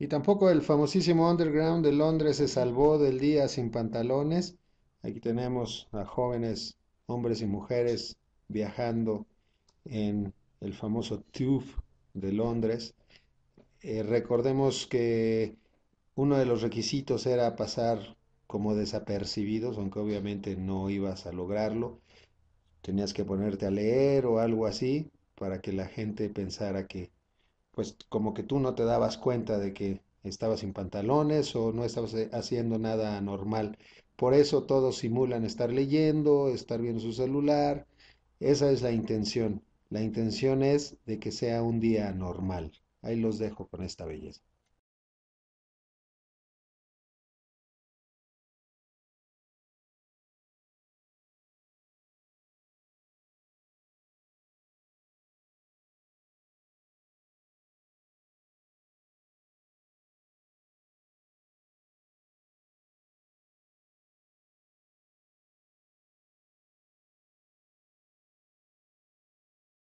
Y tampoco el famosísimo Underground de Londres se salvó del día sin pantalones. Aquí tenemos a jóvenes hombres y mujeres viajando en el famoso Tube de Londres. Eh, recordemos que uno de los requisitos era pasar como desapercibidos, aunque obviamente no ibas a lograrlo. Tenías que ponerte a leer o algo así para que la gente pensara que pues como que tú no te dabas cuenta de que estabas sin pantalones o no estabas eh, haciendo nada normal. Por eso todos simulan estar leyendo, estar viendo su celular. Esa es la intención. La intención es de que sea un día normal. Ahí los dejo con esta belleza.